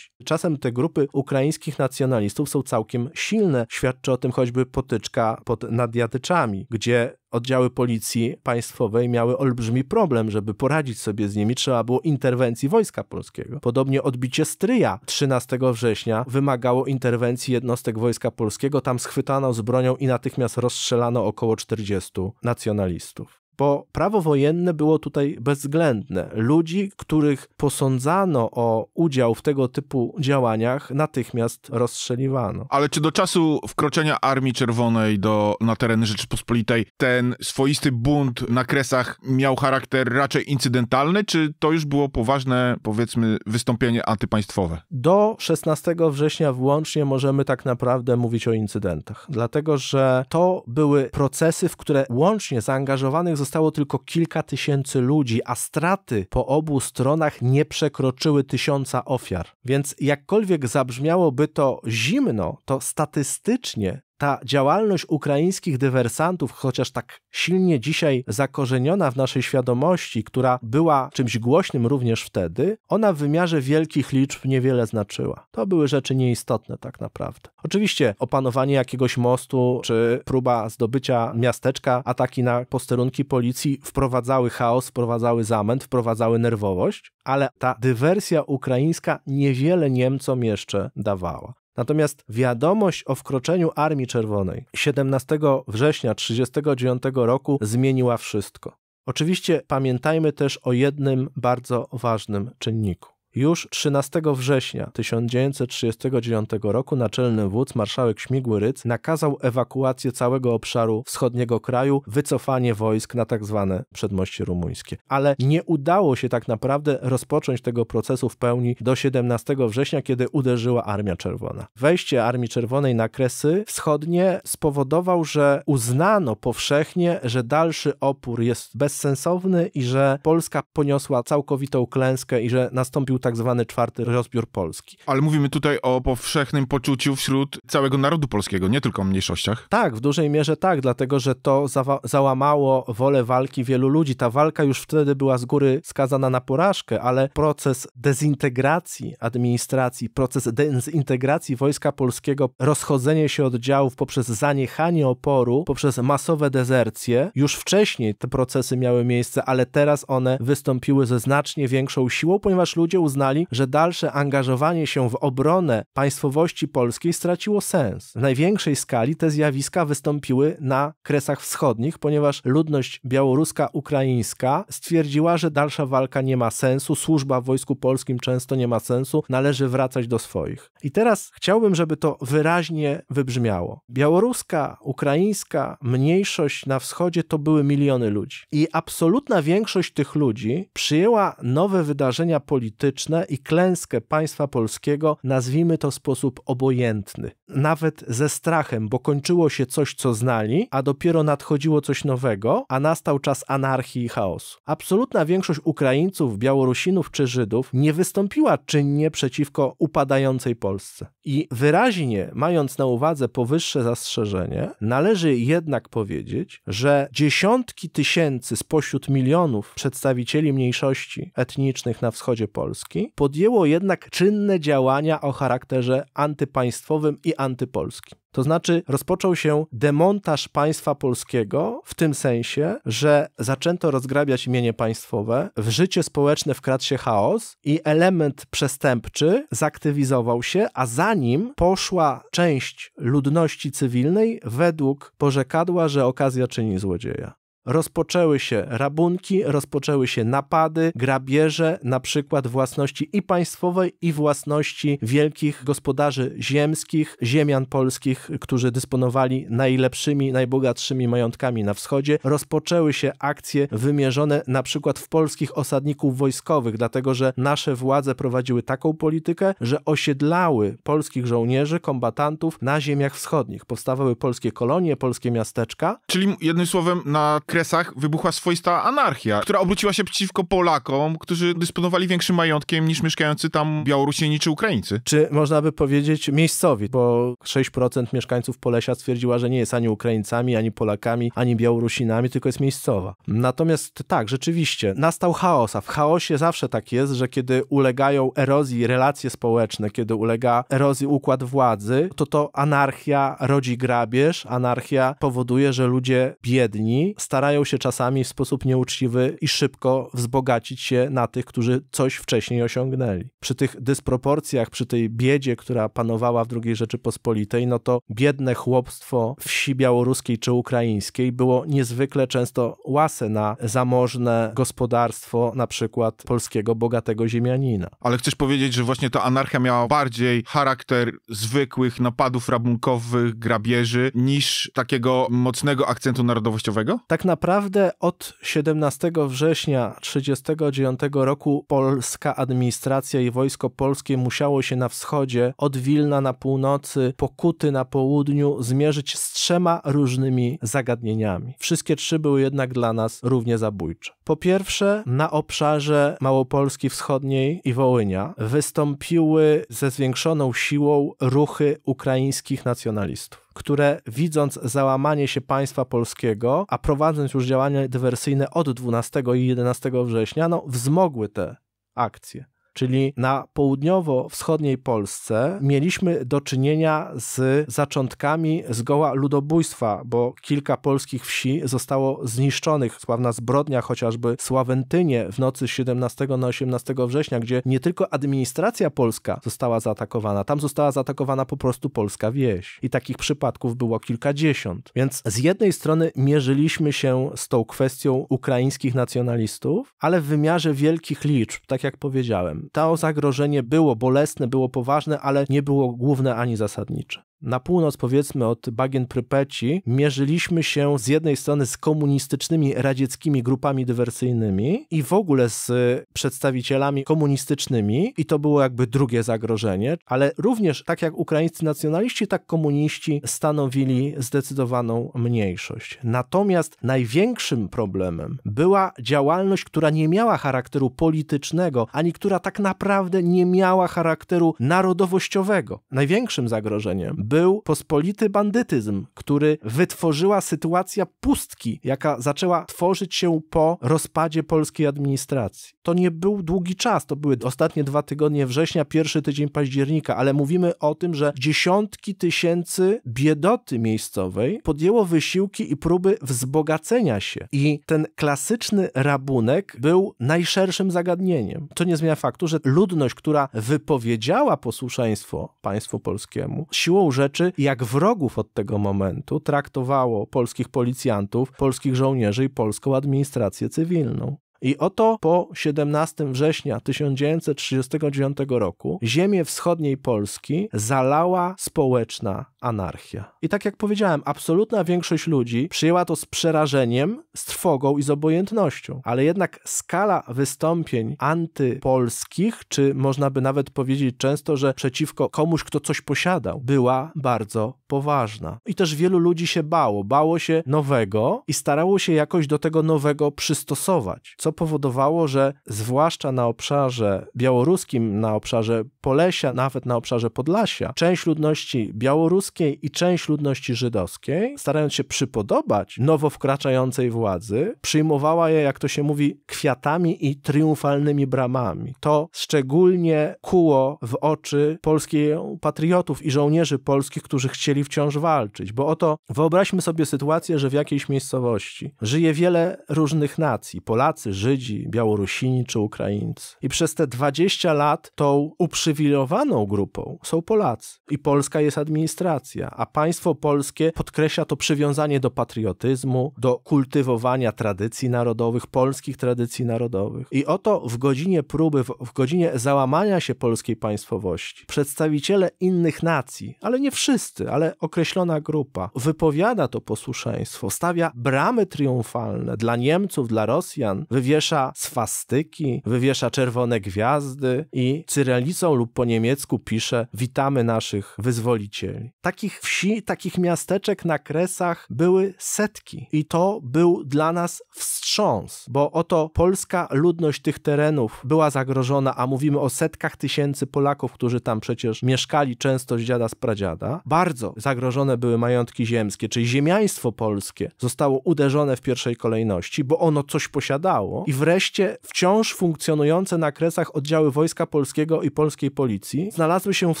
Czasem te grupy ukraińskich nacjonalistów są całkiem silne. Świadczy o tym choćby potyczka pod Nadjatyczami, gdzie oddziały policji państwowej miały olbrzymi problem, żeby poradzić sobie z nimi, trzeba było interwencji Wojska Polskiego. Podobnie odbicie stryja 13 września wymagało interwencji jednostek Wojska Polskiego, tam schwytano z bronią i natychmiast rozstrzelano około 40 nacjonalistów bo prawo wojenne było tutaj bezwzględne. Ludzi, których posądzano o udział w tego typu działaniach, natychmiast rozstrzeliwano. Ale czy do czasu wkroczenia Armii Czerwonej do, na tereny Rzeczypospolitej ten swoisty bunt na kresach miał charakter raczej incydentalny, czy to już było poważne, powiedzmy, wystąpienie antypaństwowe? Do 16 września włącznie możemy tak naprawdę mówić o incydentach, dlatego że to były procesy, w które łącznie zaangażowanych zostało zostało tylko kilka tysięcy ludzi, a straty po obu stronach nie przekroczyły tysiąca ofiar. Więc jakkolwiek zabrzmiałoby to zimno, to statystycznie ta działalność ukraińskich dywersantów, chociaż tak silnie dzisiaj zakorzeniona w naszej świadomości, która była czymś głośnym również wtedy, ona w wymiarze wielkich liczb niewiele znaczyła. To były rzeczy nieistotne tak naprawdę. Oczywiście opanowanie jakiegoś mostu czy próba zdobycia miasteczka, ataki na posterunki policji wprowadzały chaos, wprowadzały zamęt, wprowadzały nerwowość, ale ta dywersja ukraińska niewiele Niemcom jeszcze dawała. Natomiast wiadomość o wkroczeniu Armii Czerwonej 17 września 1939 roku zmieniła wszystko. Oczywiście pamiętajmy też o jednym bardzo ważnym czynniku. Już 13 września 1939 roku naczelny wódz marszałek Śmigły Rydz nakazał ewakuację całego obszaru wschodniego kraju, wycofanie wojsk na tak zwane przedmości rumuńskie. Ale nie udało się tak naprawdę rozpocząć tego procesu w pełni do 17 września, kiedy uderzyła Armia Czerwona. Wejście Armii Czerwonej na Kresy Wschodnie spowodował, że uznano powszechnie, że dalszy opór jest bezsensowny i że Polska poniosła całkowitą klęskę i że nastąpił tak zwany czwarty rozbiór Polski. Ale mówimy tutaj o powszechnym poczuciu wśród całego narodu polskiego, nie tylko o mniejszościach. Tak, w dużej mierze tak, dlatego że to za załamało wolę walki wielu ludzi. Ta walka już wtedy była z góry skazana na porażkę, ale proces dezintegracji administracji, proces dezintegracji wojska polskiego, rozchodzenie się oddziałów poprzez zaniechanie oporu, poprzez masowe dezercje, już wcześniej te procesy miały miejsce, ale teraz one wystąpiły ze znacznie większą siłą, ponieważ ludzie uznali, uznali, że dalsze angażowanie się w obronę państwowości polskiej straciło sens. W największej skali te zjawiska wystąpiły na kresach wschodnich, ponieważ ludność białoruska, ukraińska stwierdziła, że dalsza walka nie ma sensu, służba w Wojsku Polskim często nie ma sensu, należy wracać do swoich. I teraz chciałbym, żeby to wyraźnie wybrzmiało. Białoruska, ukraińska mniejszość na wschodzie to były miliony ludzi. I absolutna większość tych ludzi przyjęła nowe wydarzenia polityczne, polityczne i klęskę państwa polskiego, nazwijmy to w sposób obojętny. Nawet ze strachem, bo kończyło się coś, co znali, a dopiero nadchodziło coś nowego, a nastał czas anarchii i chaosu. Absolutna większość Ukraińców, Białorusinów czy Żydów nie wystąpiła czynnie przeciwko upadającej Polsce. I wyraźnie, mając na uwadze powyższe zastrzeżenie, należy jednak powiedzieć, że dziesiątki tysięcy spośród milionów przedstawicieli mniejszości etnicznych na wschodzie Polski podjęło jednak czynne działania o charakterze antypaństwowym i antypolskim. To znaczy, rozpoczął się demontaż państwa polskiego w tym sensie, że zaczęto rozgrabiać mienie państwowe, w życie społeczne wkradł się chaos i element przestępczy zaktywizował się, a za nim poszła część ludności cywilnej według porzekadła, że okazja czyni złodzieja rozpoczęły się rabunki, rozpoczęły się napady, grabieże na przykład własności i państwowej, i własności wielkich gospodarzy ziemskich, ziemian polskich, którzy dysponowali najlepszymi, najbogatszymi majątkami na wschodzie. Rozpoczęły się akcje wymierzone na przykład w polskich osadników wojskowych, dlatego że nasze władze prowadziły taką politykę, że osiedlały polskich żołnierzy, kombatantów na ziemiach wschodnich. Powstawały polskie kolonie, polskie miasteczka. Czyli jednym słowem na Kresach wybuchła swoista anarchia, która obróciła się przeciwko Polakom, którzy dysponowali większym majątkiem niż mieszkający tam Białorusini czy Ukraińcy. Czy można by powiedzieć miejscowi, bo 6% mieszkańców Polesia stwierdziła, że nie jest ani Ukraińcami, ani Polakami, ani Białorusinami, tylko jest miejscowa. Natomiast tak, rzeczywiście, nastał chaos, a w chaosie zawsze tak jest, że kiedy ulegają erozji relacje społeczne, kiedy ulega erozji układ władzy, to to anarchia rodzi grabież, anarchia powoduje, że ludzie biedni starają starają się czasami w sposób nieuczciwy i szybko wzbogacić się na tych, którzy coś wcześniej osiągnęli. Przy tych dysproporcjach, przy tej biedzie, która panowała w II Rzeczypospolitej, no to biedne chłopstwo wsi białoruskiej czy ukraińskiej było niezwykle często łase na zamożne gospodarstwo, na przykład polskiego bogatego ziemianina. Ale chcesz powiedzieć, że właśnie ta anarchia miała bardziej charakter zwykłych napadów rabunkowych, grabieży, niż takiego mocnego akcentu narodowościowego? Tak naprawdę od 17 września 1939 roku polska administracja i wojsko polskie musiało się na wschodzie, od Wilna na północy, Pokuty na południu, zmierzyć z trzema różnymi zagadnieniami. Wszystkie trzy były jednak dla nas równie zabójcze. Po pierwsze, na obszarze Małopolski Wschodniej i Wołynia wystąpiły ze zwiększoną siłą ruchy ukraińskich nacjonalistów, które widząc załamanie się państwa polskiego, a prowadząc już działania dywersyjne od 12 i 11 września, no, wzmogły te akcje czyli na południowo-wschodniej Polsce mieliśmy do czynienia z zaczątkami zgoła ludobójstwa, bo kilka polskich wsi zostało zniszczonych. Sławna zbrodnia chociażby Sławentynie w nocy 17 na 18 września, gdzie nie tylko administracja polska została zaatakowana, tam została zaatakowana po prostu polska wieś. I takich przypadków było kilkadziesiąt. Więc z jednej strony mierzyliśmy się z tą kwestią ukraińskich nacjonalistów, ale w wymiarze wielkich liczb, tak jak powiedziałem to zagrożenie było bolesne, było poważne, ale nie było główne ani zasadnicze na północ, powiedzmy, od Bagien Prypeci, mierzyliśmy się z jednej strony z komunistycznymi radzieckimi grupami dywersyjnymi i w ogóle z przedstawicielami komunistycznymi, i to było jakby drugie zagrożenie, ale również tak jak ukraińscy nacjonaliści, tak komuniści stanowili zdecydowaną mniejszość. Natomiast największym problemem była działalność, która nie miała charakteru politycznego, ani która tak naprawdę nie miała charakteru narodowościowego. Największym zagrożeniem był pospolity bandytyzm, który wytworzyła sytuacja pustki, jaka zaczęła tworzyć się po rozpadzie polskiej administracji. To nie był długi czas, to były ostatnie dwa tygodnie września, pierwszy tydzień października, ale mówimy o tym, że dziesiątki tysięcy biedoty miejscowej podjęło wysiłki i próby wzbogacenia się. I ten klasyczny rabunek był najszerszym zagadnieniem. To nie zmienia faktu, że ludność, która wypowiedziała posłuszeństwo państwu polskiemu, siłą rzeczy, jak wrogów od tego momentu traktowało polskich policjantów, polskich żołnierzy i polską administrację cywilną. I oto po 17 września 1939 roku ziemię wschodniej Polski zalała społeczna anarchia. I tak jak powiedziałem, absolutna większość ludzi przyjęła to z przerażeniem, z trwogą i z obojętnością. Ale jednak skala wystąpień antypolskich, czy można by nawet powiedzieć często, że przeciwko komuś, kto coś posiadał, była bardzo poważna. I też wielu ludzi się bało, bało się nowego i starało się jakoś do tego nowego przystosować co powodowało, że zwłaszcza na obszarze białoruskim, na obszarze Polesia, nawet na obszarze Podlasia, część ludności białoruskiej i część ludności żydowskiej, starając się przypodobać nowo wkraczającej władzy, przyjmowała je, jak to się mówi, kwiatami i triumfalnymi bramami. To szczególnie kuło w oczy polskich patriotów i żołnierzy polskich, którzy chcieli wciąż walczyć, bo oto wyobraźmy sobie sytuację, że w jakiejś miejscowości żyje wiele różnych nacji, Polacy, Żydzi, Białorusini czy Ukraińcy. I przez te 20 lat tą uprzywilejowaną grupą są Polacy. I Polska jest administracja, a państwo polskie podkreśla to przywiązanie do patriotyzmu, do kultywowania tradycji narodowych, polskich tradycji narodowych. I oto w godzinie próby, w, godzinie załamania się polskiej państwowości, przedstawiciele innych nacji, ale nie wszyscy, ale określona grupa, wypowiada to posłuszeństwo, stawia bramy triumfalne dla Niemców, dla Rosjan, wywiera wywiesza swastyki, wywiesza czerwone gwiazdy i cyrelicą lub po niemiecku pisze witamy naszych wyzwolicieli. Takich wsi, takich miasteczek na Kresach były setki i to był dla nas wstrząs, bo oto polska ludność tych terenów była zagrożona, a mówimy o setkach tysięcy Polaków, którzy tam przecież mieszkali często z dziada z pradziada. Bardzo zagrożone były majątki ziemskie, czyli ziemiaństwo polskie zostało uderzone w pierwszej kolejności, bo ono coś posiadało, działo i wreszcie wciąż funkcjonujące na kresach oddziały Wojska Polskiego i polskiej policji znalazły się w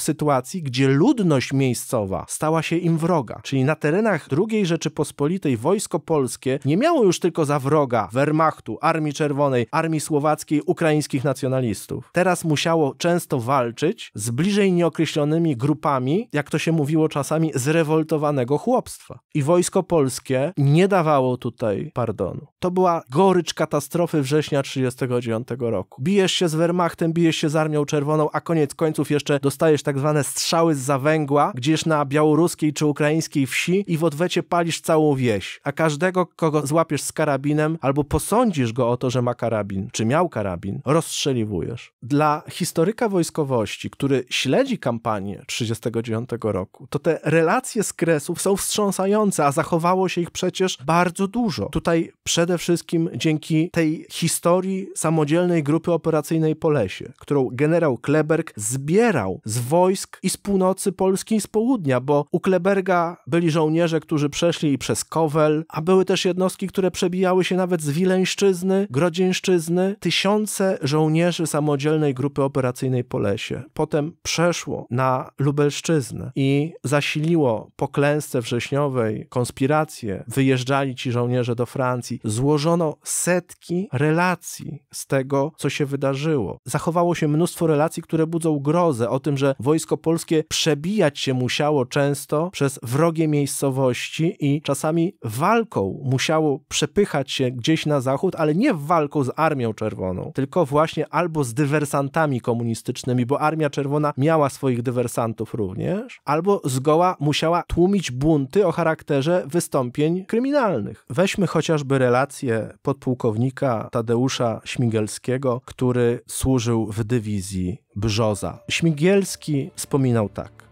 sytuacji, gdzie ludność miejscowa stała się im wroga. Czyli na terenach II Rzeczypospolitej wojsko polskie nie miało już tylko za wroga Wehrmachtu, Armii Czerwonej, Armii Słowackiej, ukraińskich nacjonalistów. Teraz musiało często walczyć z bliżej nieokreślonymi grupami, jak to się mówiło czasami, zrewoltowanego chłopstwa. I wojsko polskie nie dawało tutaj pardonu. To była gorycz katastrofy katastrofy września 1939 roku. Bijesz się z Wehrmachtem, bijesz się z Armią Czerwoną, a koniec końców jeszcze dostajesz tak zwane strzały z zawęgła, gdzieś na białoruskiej czy ukraińskiej wsi i w odwecie palisz całą wieś. A każdego, kogo złapiesz z karabinem albo posądzisz go o to, że ma karabin, czy miał karabin, rozstrzeliwujesz. Dla historyka wojskowości, który śledzi kampanię 1939 roku, to te relacje z kresów są wstrząsające, a zachowało się ich przecież bardzo dużo. Tutaj przede wszystkim dzięki tej historii samodzielnej grupy operacyjnej po lesie, którą generał Kleberg zbierał z wojsk i z północy Polski i z południa, bo u Kleberga byli żołnierze, którzy przeszli przez Kowel, a były też jednostki, które przebijały się nawet z Wileńszczyzny, Grodzieńszczyzny, tysiące żołnierzy samodzielnej grupy operacyjnej po lesie. Potem przeszło na Lubelszczyznę i zasiliło po klęsce wrześniowej konspirację. Wyjeżdżali ci żołnierze do Francji. Złożono setki relacji z tego, co się wydarzyło. Zachowało się mnóstwo relacji, które budzą grozę o tym, że wojsko polskie przebijać się musiało często przez wrogie miejscowości i czasami walką musiało przepychać się gdzieś na zachód, ale nie walką z Armią Czerwoną, tylko właśnie albo z dywersantami komunistycznymi, bo Armia Czerwona miała swoich dywersantów również, albo zgoła musiała tłumić bunty o charakterze wystąpień kryminalnych. Weźmy chociażby relacje podpułkownika Tadeusza Śmigielskiego, który służył w dywizji Brzoza. Śmigielski wspominał tak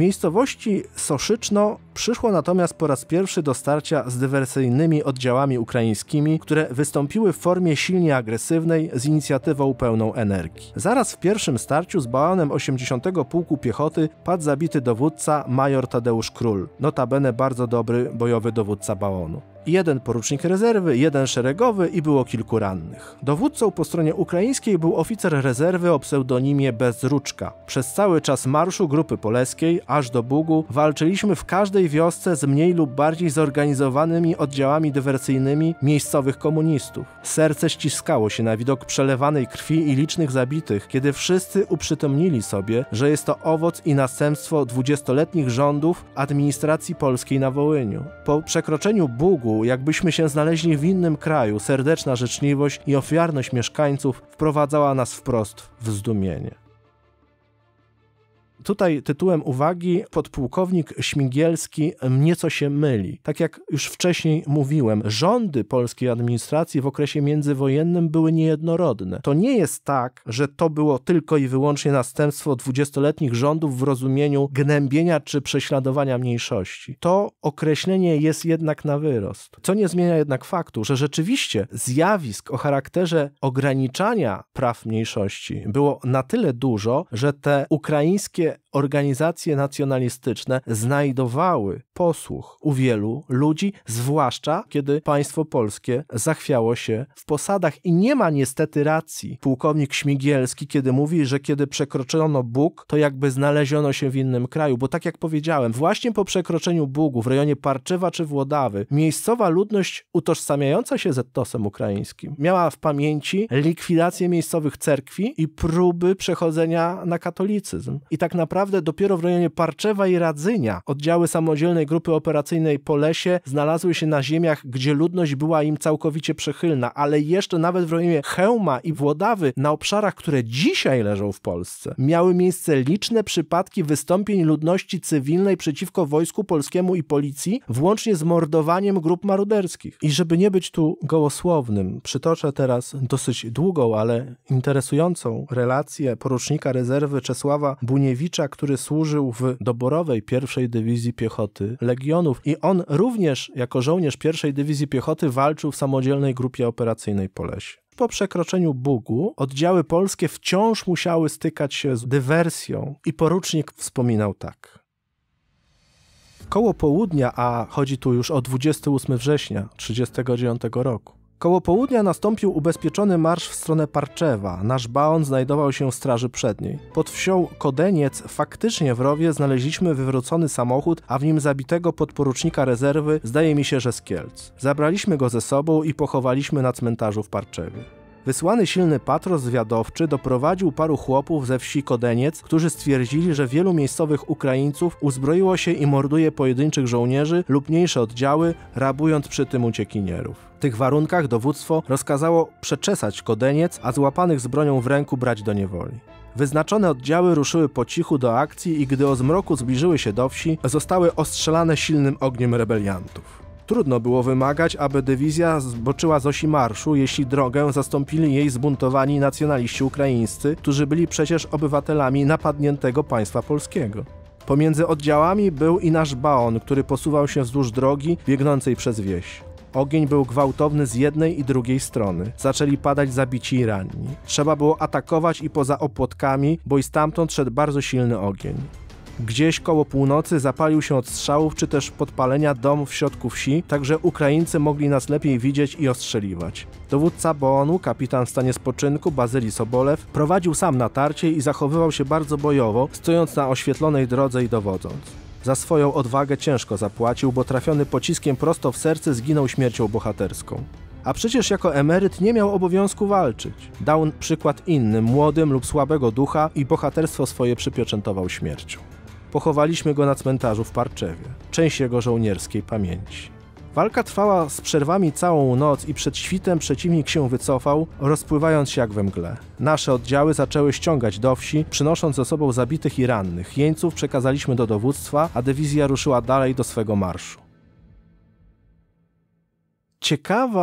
miejscowości Soszyczno przyszło natomiast po raz pierwszy do starcia z dywersyjnymi oddziałami ukraińskimi, które wystąpiły w formie silnie agresywnej, z inicjatywą pełną energii. Zaraz w pierwszym starciu z bałanem 80. Pułku Piechoty padł zabity dowódca major Tadeusz Król, notabene bardzo dobry bojowy dowódca bałonu jeden porucznik rezerwy, jeden szeregowy i było kilku rannych. Dowódcą po stronie ukraińskiej był oficer rezerwy o pseudonimie Bezruczka. Przez cały czas marszu grupy poleskiej, aż do Bugu, walczyliśmy w każdej wiosce z mniej lub bardziej zorganizowanymi oddziałami dywersyjnymi miejscowych komunistów. Serce ściskało się na widok przelewanej krwi i licznych zabitych, kiedy wszyscy uprzytomnili sobie, że jest to owoc i następstwo dwudziestoletnich rządów administracji polskiej na Wołyniu. Po przekroczeniu Bugu, jakbyśmy się znaleźli w innym kraju, serdeczna życzliwość i ofiarność mieszkańców wprowadzała nas wprost w zdumienie. Tutaj tytułem uwagi podpułkownik Śmigielski nieco się myli. Tak jak już wcześniej mówiłem, rządy polskiej administracji w okresie międzywojennym były niejednorodne. To nie jest tak, że to było tylko i wyłącznie następstwo dwudziestoletnich rządów w rozumieniu gnębienia czy prześladowania mniejszości. To określenie jest jednak na wyrost. Co nie zmienia jednak faktu, że rzeczywiście zjawisk o charakterze ograniczania praw mniejszości było na tyle dużo, że te ukraińskie it organizacje nacjonalistyczne znajdowały posłuch u wielu ludzi, zwłaszcza kiedy państwo polskie zachwiało się w posadach. I nie ma niestety racji pułkownik Śmigielski, kiedy mówi, że kiedy przekroczono Bóg, to jakby znaleziono się w innym kraju, bo tak jak powiedziałem, właśnie po przekroczeniu Bugu w rejonie Parczywa czy Włodawy, miejscowa ludność utożsamiająca się z etosem ukraińskim miała w pamięci likwidację miejscowych cerkwi i próby przechodzenia na katolicyzm. I tak naprawdę naprawdę dopiero w rejonie Parczewa i Radzynia oddziały samodzielnej grupy operacyjnej Polesie znalazły się na ziemiach, gdzie ludność była im całkowicie przychylna, ale jeszcze nawet w rejonie Chełma i Włodawy, na obszarach, które dzisiaj leżą w Polsce, miały miejsce liczne przypadki wystąpień ludności cywilnej przeciwko wojsku polskiemu i policji, włącznie z mordowaniem grup maruderskich. I żeby nie być tu gołosłownym, przytoczę teraz dosyć długą, ale interesującą relację porucznika rezerwy Czesława Buniewicza, który służył w doborowej pierwszej dywizji piechoty legionów i on również jako żołnierz pierwszej dywizji piechoty walczył w samodzielnej grupie operacyjnej po lesie po przekroczeniu Bugu oddziały polskie wciąż musiały stykać się z dywersją i porucznik wspominał tak. Koło południa, a chodzi tu już o 28 września 1939 roku, Koło południa nastąpił ubezpieczony marsz w stronę Parczewa. Nasz baon znajdował się w straży przedniej. Pod wsią Kodeniec faktycznie w rowie znaleźliśmy wywrócony samochód, a w nim zabitego podporucznika rezerwy, zdaje mi się, że z Kielc. Zabraliśmy go ze sobą i pochowaliśmy na cmentarzu w Parczewie. Wysłany silny patrol zwiadowczy doprowadził paru chłopów ze wsi Kodeniec, którzy stwierdzili, że wielu miejscowych Ukraińców uzbroiło się i morduje pojedynczych żołnierzy lub mniejsze oddziały, rabując przy tym uciekinierów. W tych warunkach dowództwo rozkazało przeczesać Kodeniec, a złapanych z bronią w ręku brać do niewoli. Wyznaczone oddziały ruszyły po cichu do akcji i gdy o zmroku zbliżyły się do wsi, zostały ostrzelane silnym ogniem rebeliantów. Trudno było wymagać, aby dywizja zboczyła z osi marszu, jeśli drogę zastąpili jej zbuntowani nacjonaliści ukraińscy, którzy byli przecież obywatelami napadniętego państwa polskiego. Pomiędzy oddziałami był i nasz baon, który posuwał się wzdłuż drogi biegnącej przez wieś. Ogień był gwałtowny z jednej i drugiej strony. Zaczęli padać zabici i ranni. Trzeba było atakować i poza opłotkami, bo i stamtąd szedł bardzo silny ogień. Gdzieś koło północy zapalił się od strzałów czy też podpalenia dom w środku wsi, także Ukraińcy mogli nas lepiej widzieć i ostrzeliwać. Dowódca Boonu, kapitan w stanie spoczynku Bazyli Sobolew, prowadził sam natarcie i zachowywał się bardzo bojowo, stojąc na oświetlonej drodze i dowodząc. Za swoją odwagę ciężko zapłacił, bo trafiony pociskiem prosto w serce zginął śmiercią bohaterską. A przecież jako emeryt nie miał obowiązku walczyć. Dał przykład innym, młodym lub słabego ducha i bohaterstwo swoje przypieczętował śmiercią. Pochowaliśmy go na cmentarzu w Parczewie, część jego żołnierskiej pamięci. Walka trwała z przerwami całą noc i przed świtem przeciwnik się wycofał, rozpływając się jak we mgle. Nasze oddziały zaczęły ściągać do wsi, przynosząc ze sobą zabitych i rannych. Jeńców przekazaliśmy do dowództwa, a dywizja ruszyła dalej do swego marszu. Ciekawą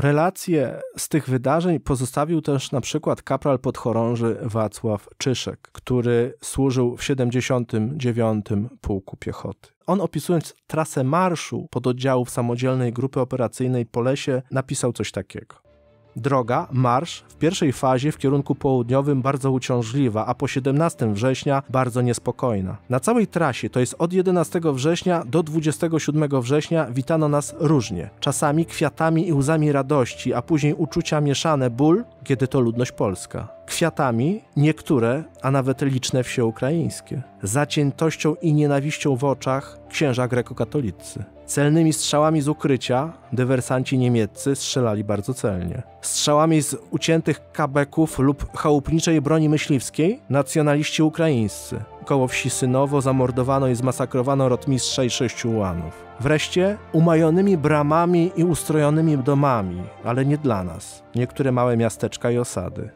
relację z tych wydarzeń pozostawił też na przykład kapral podchorąży Wacław Czyszek, który służył w 79. Pułku Piechoty. On opisując trasę marszu pod oddziałów samodzielnej grupy operacyjnej po lesie napisał coś takiego. Droga, marsz w pierwszej fazie w kierunku południowym bardzo uciążliwa, a po 17 września bardzo niespokojna. Na całej trasie, to jest od 11 września do 27 września, witano nas różnie. Czasami kwiatami i łzami radości, a później uczucia mieszane ból, kiedy to ludność polska kwiatami niektóre, a nawet liczne wsie ukraińskie, zaciętością i nienawiścią w oczach księża grekokatolicy. Celnymi strzałami z ukrycia dywersanci niemieccy strzelali bardzo celnie. Strzałami z uciętych kabeków lub chałupniczej broni myśliwskiej nacjonaliści ukraińscy. Koło wsi Synowo zamordowano i zmasakrowano rotmistrza i sześciu łanów. Wreszcie umajonymi bramami i ustrojonymi domami, ale nie dla nas, niektóre małe miasteczka i osady.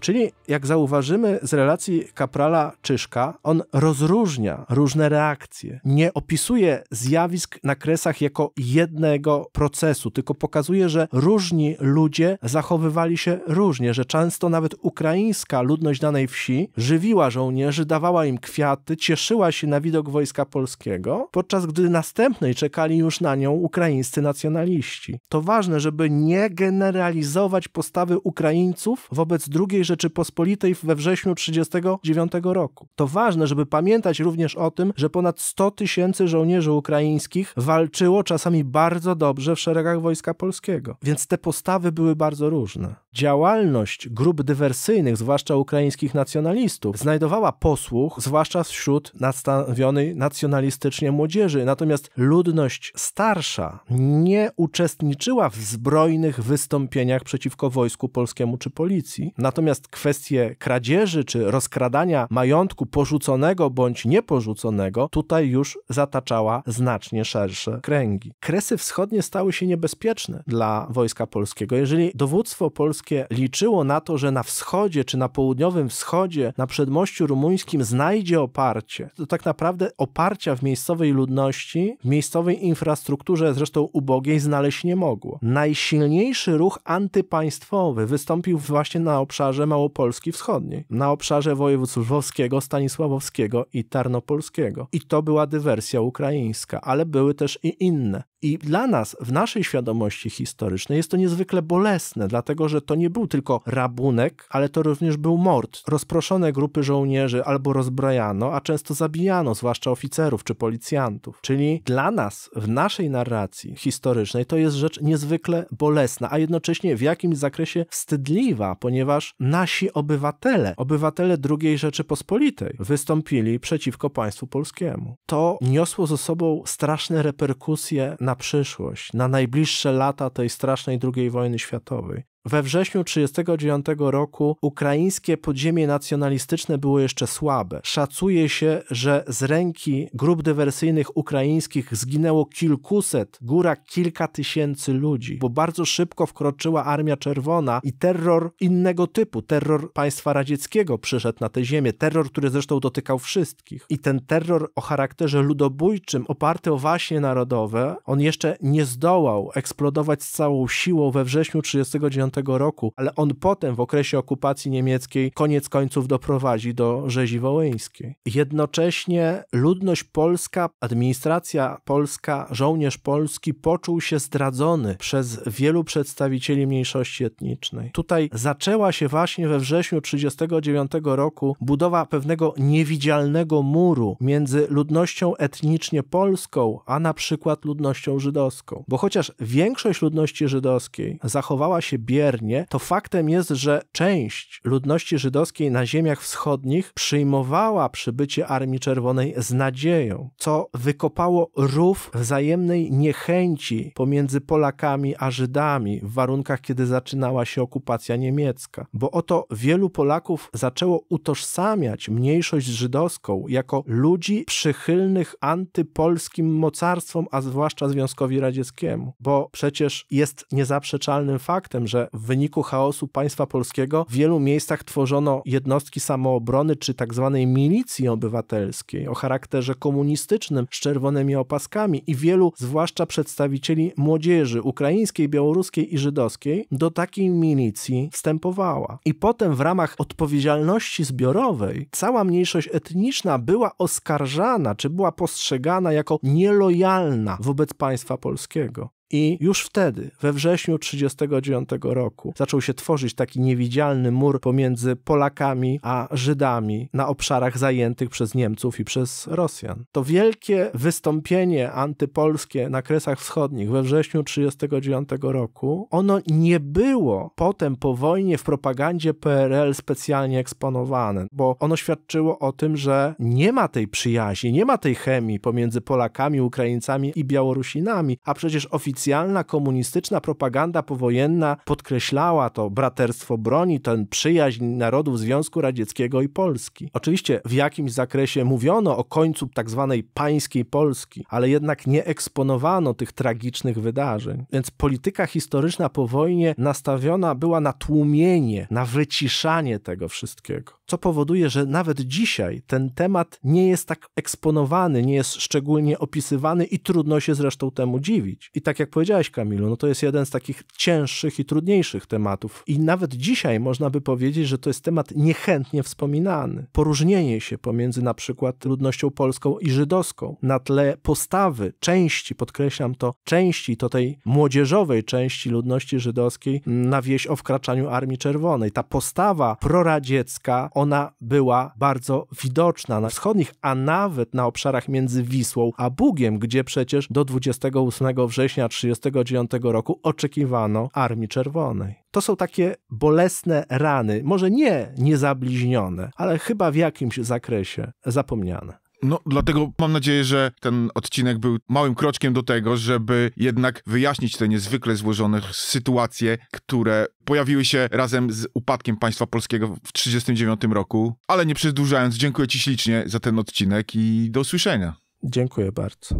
Czyli, jak zauważymy z relacji kaprala Czyszka, on rozróżnia różne reakcje. Nie opisuje zjawisk na kresach jako jednego procesu, tylko pokazuje, że różni ludzie zachowywali się różnie, że często nawet ukraińska ludność danej wsi żywiła żołnierzy, dawała im kwiaty, cieszyła się na widok wojska polskiego, podczas gdy następnej czekali już na nią ukraińscy nacjonaliści. To ważne, żeby nie generalizować postawy Ukraińców wobec drugiej Rzeczypospolitej we wrześniu 1939 roku. To ważne, żeby pamiętać również o tym, że ponad 100 tysięcy żołnierzy ukraińskich walczyło czasami bardzo dobrze w szeregach Wojska Polskiego, więc te postawy były bardzo różne działalność grup dywersyjnych, zwłaszcza ukraińskich nacjonalistów, znajdowała posłuch, zwłaszcza wśród nadstawionej nacjonalistycznie młodzieży. Natomiast ludność starsza nie uczestniczyła w zbrojnych wystąpieniach przeciwko wojsku polskiemu czy policji. Natomiast kwestie kradzieży czy rozkradania majątku porzuconego bądź nieporzuconego tutaj już zataczała znacznie szersze kręgi. Kresy wschodnie stały się niebezpieczne dla wojska polskiego. Jeżeli dowództwo polskie polskie liczyło na to, że na wschodzie czy na południowym wschodzie, na przedmościu rumuńskim znajdzie oparcie, to tak naprawdę oparcia w miejscowej ludności, w miejscowej infrastrukturze zresztą ubogiej znaleźć nie mogło. Najsilniejszy ruch antypaństwowy wystąpił właśnie na obszarze Małopolski Wschodniej, na obszarze województw lwowskiego, stanisławowskiego i tarnopolskiego. I to była dywersja ukraińska, ale były też i inne. I dla nas, w naszej świadomości historycznej, jest to niezwykle bolesne, dlatego że to nie był tylko rabunek, ale to również był mord. Rozproszone grupy żołnierzy albo rozbrajano, a często zabijano, zwłaszcza oficerów czy policjantów. Czyli dla nas, w naszej narracji historycznej, to jest rzecz niezwykle bolesna, a jednocześnie w jakimś zakresie wstydliwa, ponieważ nasi obywatele, obywatele II Rzeczypospolitej, wystąpili przeciwko państwu polskiemu. To niosło ze sobą straszne reperkusje na przyszłość, na najbliższe lata tej strasznej II wojny światowej. We wrześniu 1939 roku ukraińskie podziemie nacjonalistyczne było jeszcze słabe. Szacuje się, że z ręki grup dywersyjnych ukraińskich zginęło kilkuset, góra kilka tysięcy ludzi, bo bardzo szybko wkroczyła Armia Czerwona i terror innego typu, terror państwa radzieckiego przyszedł na tę ziemię, terror, który zresztą dotykał wszystkich. I ten terror o charakterze ludobójczym, oparty o właśnie narodowe, on jeszcze nie zdołał eksplodować z całą siłą we wrześniu 1939 roku, ale on potem w okresie okupacji niemieckiej koniec końców doprowadzi do rzezi wołyńskiej. Jednocześnie ludność polska, administracja polska, żołnierz polski poczuł się zdradzony przez wielu przedstawicieli mniejszości etnicznej. Tutaj zaczęła się właśnie we wrześniu 1939 roku budowa pewnego niewidzialnego muru między ludnością etnicznie polską, a na przykład ludnością żydowską. Bo chociaż większość ludności żydowskiej zachowała się biernie, to faktem jest, że część ludności żydowskiej na ziemiach wschodnich przyjmowała przybycie Armii Czerwonej z nadzieją, co wykopało rów wzajemnej niechęci pomiędzy Polakami a Żydami w warunkach, kiedy zaczynała się okupacja niemiecka. Bo oto wielu Polaków zaczęło utożsamiać mniejszość żydowską jako ludzi przychylnych antypolskim mocarstwom, a zwłaszcza Związkowi Radzieckiemu. Bo przecież jest niezaprzeczalnym faktem, że w wyniku chaosu państwa polskiego w wielu miejscach tworzono jednostki samoobrony czy tak zwanej milicji obywatelskiej o charakterze komunistycznym z czerwonymi opaskami i wielu, zwłaszcza przedstawicieli młodzieży ukraińskiej, białoruskiej i żydowskiej, do takiej milicji wstępowała. I potem w ramach odpowiedzialności zbiorowej cała mniejszość etniczna była oskarżana czy była postrzegana jako nielojalna wobec państwa polskiego. I już wtedy, we wrześniu 1939 roku, zaczął się tworzyć taki niewidzialny mur pomiędzy Polakami a Żydami na obszarach zajętych przez Niemców i przez Rosjan. To wielkie wystąpienie antypolskie na Kresach Wschodnich we wrześniu 1939 roku, ono nie było potem po wojnie w propagandzie PRL specjalnie eksponowane, bo ono świadczyło o tym, że nie ma tej przyjaźni, nie ma tej chemii pomiędzy Polakami, Ukraińcami i Białorusinami, a przecież oficjalnie oficjalna komunistyczna propaganda powojenna podkreślała to braterstwo broni, tę przyjaźń narodów Związku Radzieckiego i Polski. Oczywiście w jakimś zakresie mówiono o końcu tzw. Tak pańskiej Polski, ale jednak nie eksponowano tych tragicznych wydarzeń. Więc polityka historyczna po wojnie nastawiona była na tłumienie, na wyciszanie tego wszystkiego. Co powoduje, że nawet dzisiaj ten temat nie jest tak eksponowany, nie jest szczególnie opisywany i trudno się zresztą temu dziwić. I tak jak jak powiedziałeś Kamilu, no to jest jeden z takich cięższych i trudniejszych tematów. I nawet dzisiaj można by powiedzieć, że to jest temat niechętnie wspominany. Poróżnienie się pomiędzy na przykład ludnością polską i żydowską na tle postawy części, podkreślam to, części, to tej młodzieżowej części ludności żydowskiej na wieś o wkraczaniu Armii Czerwonej. Ta postawa proradziecka, ona była bardzo widoczna na wschodnich, a nawet na obszarach między Wisłą a Bugiem, gdzie przecież do 28 września 1939 roku oczekiwano Armii Czerwonej. To są takie bolesne rany, może nie niezabliźnione, ale chyba w jakimś zakresie zapomniane. No, dlatego mam nadzieję, że ten odcinek był małym kroczkiem do tego, żeby jednak wyjaśnić te niezwykle złożone sytuacje, które pojawiły się razem z upadkiem państwa polskiego w 1939 roku. Ale nie przedłużając, dziękuję Ci ślicznie za ten odcinek i do usłyszenia. Dziękuję bardzo.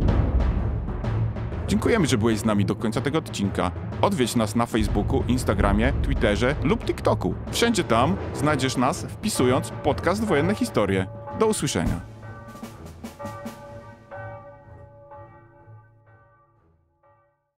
Dziękujemy, że byłeś z nami do końca tego odcinka. Odwiedź nas na Facebooku, Instagramie, Twitterze lub TikToku. Wszędzie tam znajdziesz nas wpisując podcast Wojenne Historie. Do usłyszenia.